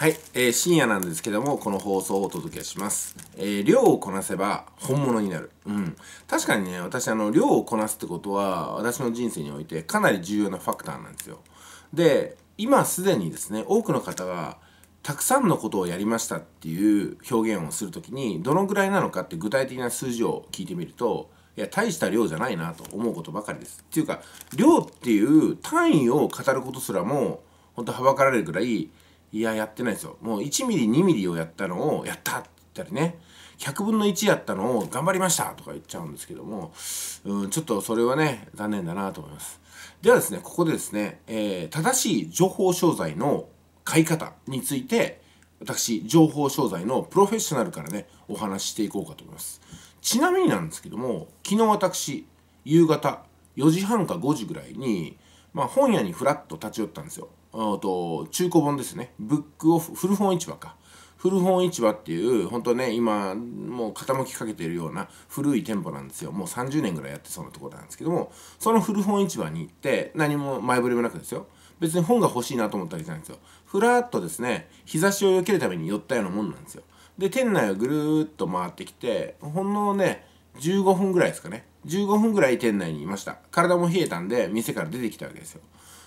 はい、えー、深夜なんですけども、この放送をお届けします。えー、量をこなせば本物になる。うん。確かにね、私、あの、量をこなすってことは、私の人生においてかなり重要なファクターなんですよ。で、今すでにですね、多くの方が、たくさんのことをやりましたっていう表現をする時に、どのぐらいなのかって具体的な数字を聞いてみると、いや、大した量じゃないなと思うことばかりです。っていうか、量っていう単位を語ることすらも、本当はばかられるぐらい、いや、やってないですよ。もう1ミリ、2ミリをやったのを、やったって言ったりね、100分の1やったのを、頑張りましたとか言っちゃうんですけども、うん、ちょっとそれはね、残念だなと思います。ではですね、ここでですね、えー、正しい情報商材の買い方について、私、情報商材のプロフェッショナルからね、お話ししていこうかと思います。ちなみになんですけども、昨日私、夕方4時半か5時ぐらいに、まあ、本屋にふらっと立ち寄ったんですよ。と中古本ですねブックオフ古本市場か古本市場っていう本当ね今もう傾きかけているような古い店舗なんですよもう30年ぐらいやってそうなところなんですけどもその古本市場に行って何も前触れもなくですよ別に本が欲しいなと思ったわけじゃないんですよふらっとですね日差しを避けるために寄ったようなもんなんですよで店内をぐるーっと回ってきてほんのね15分ぐらいですかね15分ぐらい店内にいました体も冷えたんで店から出てきたわけですよ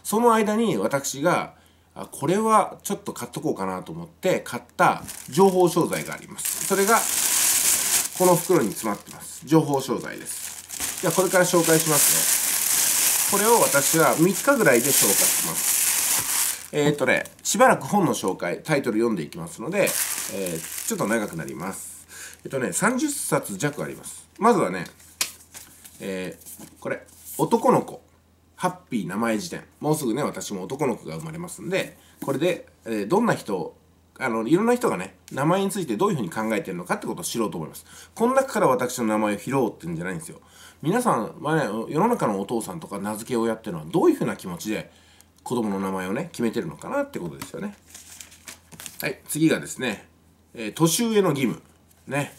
その間に私があこれはちょっと買っとこうかなと思って買った情報商材がありますそれがこの袋に詰まってます情報商材ですじゃあこれから紹介しますねこれを私は3日ぐらいで紹介しますえー、っとねしばらく本の紹介タイトル読んでいきますので、えー、ちょっと長くなりますえっとね30冊弱ありますまずはねえー、これ男の子ハッピー名前辞典。もうすぐね、私も男の子が生まれますんで、これで、えー、どんな人あの、いろんな人がね、名前についてどういうふうに考えてるのかってことを知ろうと思います。この中から私の名前を拾おうってんじゃないんですよ。皆さん、はね、世の中のお父さんとか名付け親っていうのはどういうふうな気持ちで子供の名前をね、決めてるのかなってことですよね。はい、次がですね、えー、年上の義務。ね。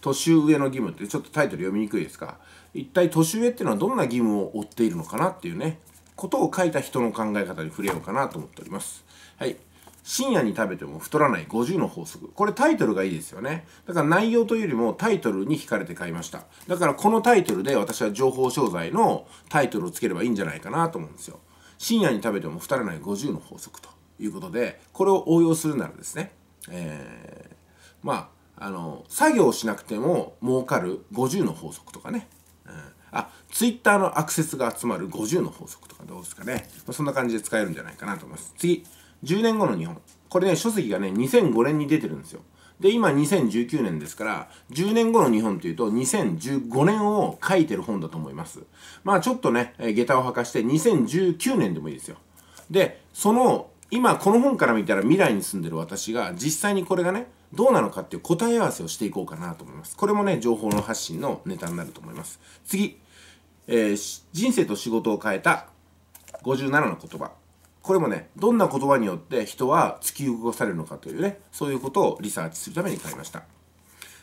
年上の義務ってちょっとタイトル読みにくいですか。一体年上っていうのはどんな義務を負っているのかなっていうねことを書いた人の考え方に触れようかなと思っておりますはい深夜に食べても太らない50の法則これタイトルがいいですよねだから内容というよりもタイトルに惹かれて買いましただからこのタイトルで私は情報商材のタイトルをつければいいんじゃないかなと思うんですよ深夜に食べても太らない50の法則ということでこれを応用するならですねえー、まああの作業しなくても儲かる50の法則とかねうん、あツイッターのアクセスが集まる50の法則とかどうですかね、まあ、そんな感じで使えるんじゃないかなと思います次10年後の日本これね書籍がね2005年に出てるんですよで今2019年ですから10年後の日本というと2015年を書いてる本だと思いますまあちょっとね下駄を履かして2019年でもいいですよでその今この本から見たら未来に住んでる私が実際にこれがねどうなのかっていう答え合わせをしていこうかなと思います。これもね、情報の発信のネタになると思います。次、えー、人生と仕事を変えた57の言葉。これもね、どんな言葉によって人は突き動かされるのかというね、そういうことをリサーチするために買いました。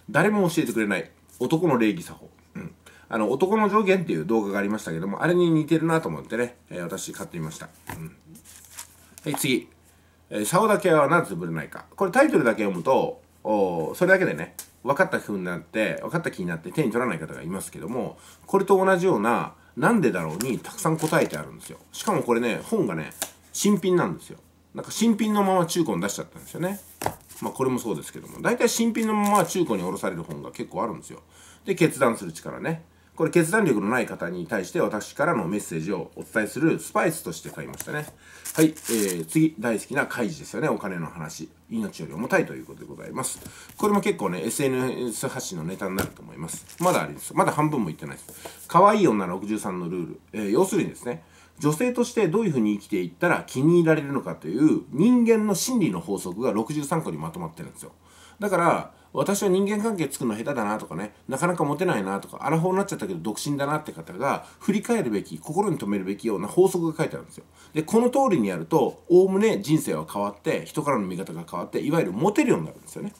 誰も教えてくれない男の礼儀作法。うん。あの、男の上限っていう動画がありましたけども、あれに似てるなと思ってね、えー、私買ってみました。うん。はい、次。えオだけはなぜ潰れないか。これタイトルだけ読むと、おそれだけでね、分かった気になって、分かった気になって手に取らない方がいますけども、これと同じような、なんでだろうにたくさん答えてあるんですよ。しかもこれね、本がね、新品なんですよ。なんか新品のまま中古に出しちゃったんですよね。まあこれもそうですけども、大体新品のまま中古に下ろされる本が結構あるんですよ。で、決断する力ね。これ決断力のない方に対して私からのメッセージをお伝えするスパイスとして買いましたね。はい。えー、次、大好きな開示ですよね。お金の話。命より重たいということでございます。これも結構ね、SNS 発信のネタになると思います。まだあります。まだ半分もいってないです。可愛い女63のルール。えー、要するにですね、女性としてどういうふうに生きていったら気に入られるのかという人間の心理の法則が63個にまとまってるんですよ。だから、私は人間関係作るの下手だなとかねなかなかモテないなとかアラフォーになっちゃったけど独身だなって方が振り返るべき心に留めるべきような法則が書いてあるんですよでこの通りにやるとおおむね人生は変わって人からの見方が変わっていわゆるモテるようになるんですよね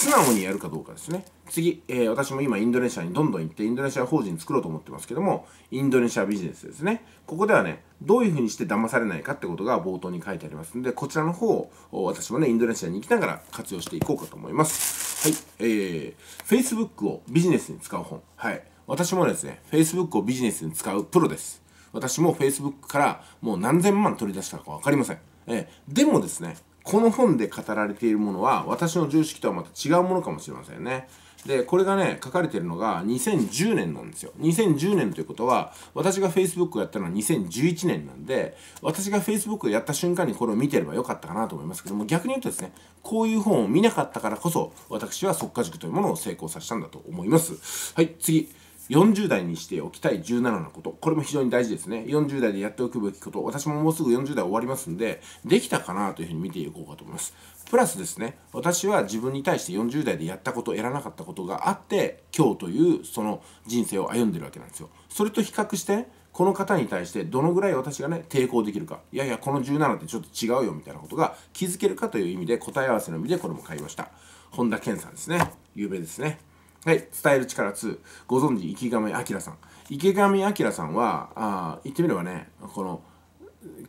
素直にやるかどうかですね。次、えー、私も今インドネシアにどんどん行って、インドネシア法人作ろうと思ってますけども、インドネシアビジネスですね。ここではね、どういうふうにして騙されないかってことが冒頭に書いてありますので、こちらの方を私もね、インドネシアに行きながら活用していこうかと思います。はい。えー、Facebook をビジネスに使う本。はい。私もですね、Facebook をビジネスに使うプロです。私も Facebook からもう何千万取り出したかわかりません。えー、でもですね、この本で語られているものは私の常識とはまた違うものかもしれませんね。で、これがね、書かれてるのが2010年なんですよ。2010年ということは、私が Facebook をやったのは2011年なんで、私が Facebook をやった瞬間にこれを見てればよかったかなと思いますけども、逆に言うとですね、こういう本を見なかったからこそ、私は即化塾というものを成功させたんだと思います。はい、次。40代にしておきたい17のこと。これも非常に大事ですね。40代でやっておくべきこと。私ももうすぐ40代終わりますんで、できたかなというふうに見ていこうかと思います。プラスですね、私は自分に対して40代でやったこと、やらなかったことがあって、今日というその人生を歩んでるわけなんですよ。それと比較して、この方に対してどのぐらい私がね抵抗できるかいやいやこの17ってちょっと違うよみたいなことが気づけるかという意味で答え合わせの意味でこれも買いました本田健さんですね有名ですねはい、伝える力2。ご存知、池上彰さん。池上彰さんは、あ言ってみればね、この、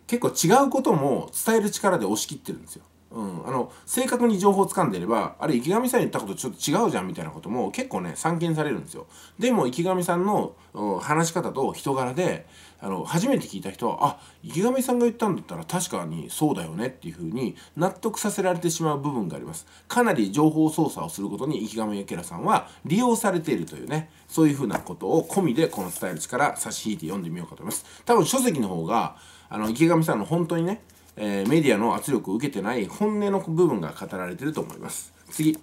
結構違うことも伝える力で押し切ってるんですよ。うん、あの正確に情報を掴んでればあれ池上さん言ったことちょっと違うじゃんみたいなことも結構ね散見されるんですよでも池上さんの話し方と人柄であの初めて聞いた人はあ池上さんが言ったんだったら確かにそうだよねっていうふうに納得させられてしまう部分がありますかなり情報操作をすることに池上彰さんは利用されているというねそういうふうなことを込みでこの伝える力差し引いて読んでみようかと思います多分書籍の方があの池上さんの本当にねえー、メディアの圧力を受けてない本音の部分が語られてると思います。次。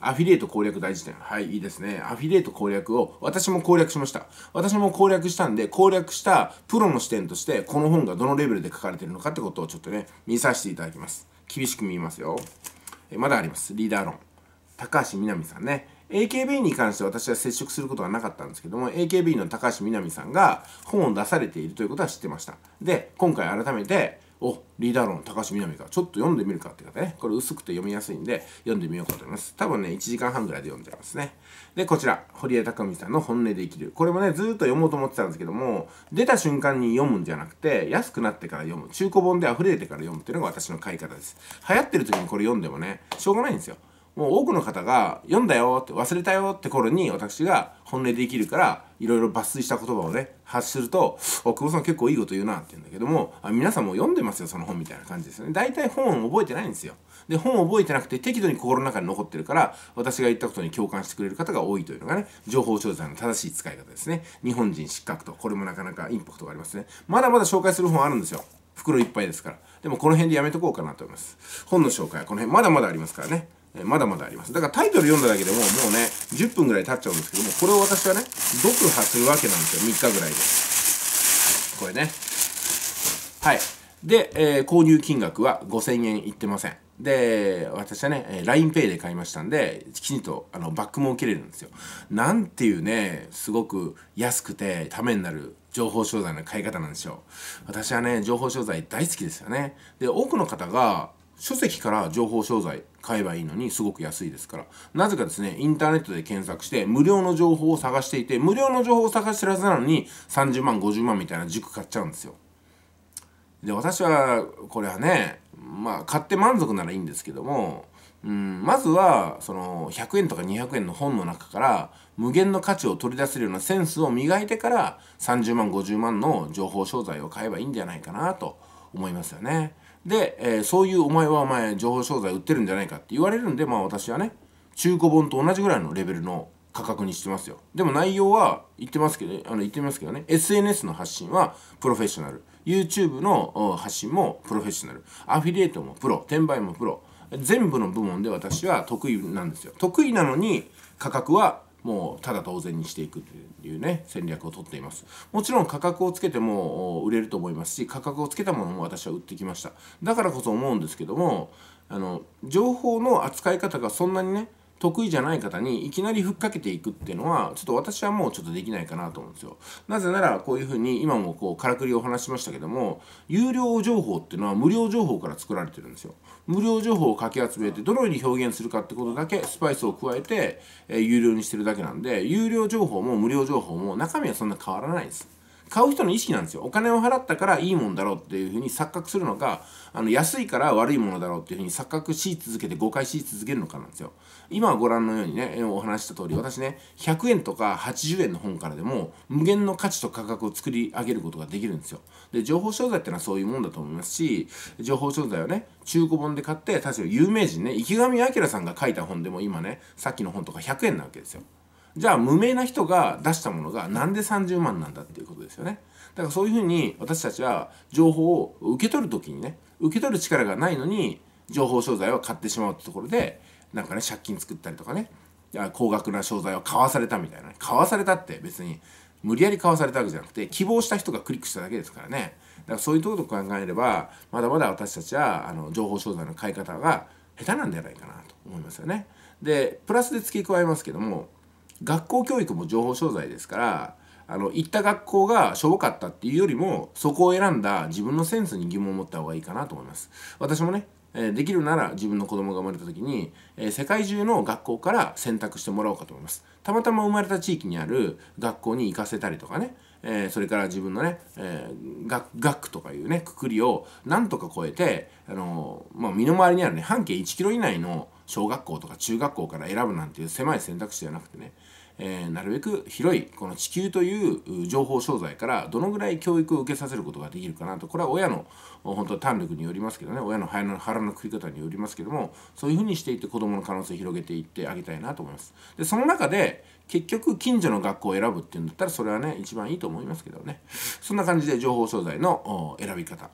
アフィリエイト攻略大事点。はい、いいですね。アフィリエイト攻略を私も攻略しました。私も攻略したんで、攻略したプロの視点として、この本がどのレベルで書かれてるのかってことをちょっとね、見させていただきます。厳しく見ますよ。えまだあります。リーダー論。高橋みなみさんね。AKB に関して私は接触することはなかったんですけども AKB の高橋みなみさんが本を出されているということは知ってましたで今回改めておリーダー論高橋みなみかちょっと読んでみるかって方ねこれ薄くて読みやすいんで読んでみようかと思います多分ね1時間半ぐらいで読んじゃいますねでこちら堀江貴文さんの「本音で生きる」これもねずっと読もうと思ってたんですけども出た瞬間に読むんじゃなくて安くなってから読む中古本で溢れてから読むっていうのが私の買い方です流行ってる時にこれ読んでもねしょうがないんですよもう多くの方が読んだよって忘れたよって頃に私が本音で生きるからいろいろ抜粋した言葉をね発すると「久保さん結構いいこと言うな」って言うんだけどもあ皆さんも読んでますよその本みたいな感じですよね大体本を覚えてないんですよで本を覚えてなくて適度に心の中に残ってるから私が言ったことに共感してくれる方が多いというのがね情報調査の正しい使い方ですね日本人失格とこれもなかなかインパクトがありますねまだまだ紹介する本あるんですよ袋いっぱいですからでもこの辺でやめとこうかなと思います本の紹介はこの辺まだまだありますからねまだまだあります。だからタイトル読んだだけでももうね、10分ぐらい経っちゃうんですけども、これを私はね、読破するわけなんですよ。3日ぐらいで。これね。はい。で、えー、購入金額は5000円いってません。で、私はね、LINEPay で買いましたんで、きちんとあのバックも受けれるんですよ。なんていうね、すごく安くてためになる情報商材の買い方なんですよ。私はね、情報商材大好きですよね。で、多くの方が書籍から情報商材買えばいいのにすごく安いですからなぜかですねインターネットで検索して無料の情報を探していて無料の情報を探してるはずなのに30万50万みたいな塾買っちゃうんですよで私はこれはねまあ買って満足ならいいんですけどもうんまずはその100円とか200円の本の中から無限の価値を取り出せるようなセンスを磨いてから30万50万の情報商材を買えばいいんじゃないかなと思いますよね。で、えー、そういうお前はお前情報商材売ってるんじゃないかって言われるんでまあ私はね中古本と同じぐらいのレベルの価格にしてますよでも内容は言ってますけどあの言ってますけどね SNS の発信はプロフェッショナル YouTube の発信もプロフェッショナルアフィリエイトもプロ転売もプロ全部の部門で私は得意なんですよ得意なのに価格はもうただ当然にしていくというね戦略をとっていますもちろん価格をつけても売れると思いますし価格をつけたものも私は売ってきましただからこそ思うんですけどもあの情報の扱い方がそんなにね得意じゃない方にいきなりふっかけていくっていうのはちょっと私はもうちょっとできないかなと思うんですよなぜならこういうふうに今もこうからくりを話しましたけども有料情報っていうのは無料情報から作られてるんですよ無料情報をかき集めてどのように表現するかってことだけスパイスを加えて、え有料にしてるだけなんで有料情報も無料情報も中身はそんな変わらないです買う人の意識なんですよお金を払ったからいいもんだろうっていうふうに錯覚するのかあの安いから悪いものだろうっていうふうに錯覚し続けて誤解し続けるのかなんですよ今ご覧のようにねお話した通り私ね100円とか80円の本からでも無限の価値と価格を作り上げることができるんですよで情報商材ってのはそういうもんだと思いますし情報商材をね中古本で買って確か有名人ね池上彰さんが書いた本でも今ねさっきの本とか100円なわけですよじゃあ無名な人が出したものがなんで30万なんだっていうことですよね。だからそういうふうに私たちは情報を受け取る時にね受け取る力がないのに情報商材を買ってしまうってところでなんかね借金作ったりとかね高額な商材を買わされたみたいな、ね、買わされたって別に無理やり買わされたわけじゃなくて希望した人がクリックしただけですからねだからそういうところを考えればまだまだ私たちはあの情報商材の買い方が下手なんじゃないかなと思いますよね。でプラスで付け加えますけども学校教育も情報商材ですからあの行った学校がしょぼかったっていうよりもそこを選んだ自分のセンスに疑問を持った方がいいかなと思います私もねできるなら自分の子供が生まれた時に世界中の学校から選択してもらおうかと思いますたまたま生まれた地域にある学校に行かせたりとかねえそれから自分のね、え学区とかいうねくくりをなんとか超えて、あのまあ、身の回りにあるね半径1キロ以内の小学校とか中学校から選ぶなんていう狭い選択肢ではなくてね、えー、なるべく広いこの地球という情報商材からどのぐらい教育を受けさせることができるかなとこれは親の本当胆力によりますけどね親の腹の腹のくり方によりますけどもそういうふうにしていって子どもの可能性を広げていってあげたいなと思います。でその中で結局近所の学校を選ぶっていうんだったらそれはね一番いいと思いますけどねそんな感じで情報商材の選び方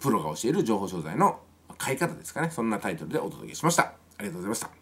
プロが教える情報商材の買い方ですかねそんなタイトルでお届けしました。ありがとうございました。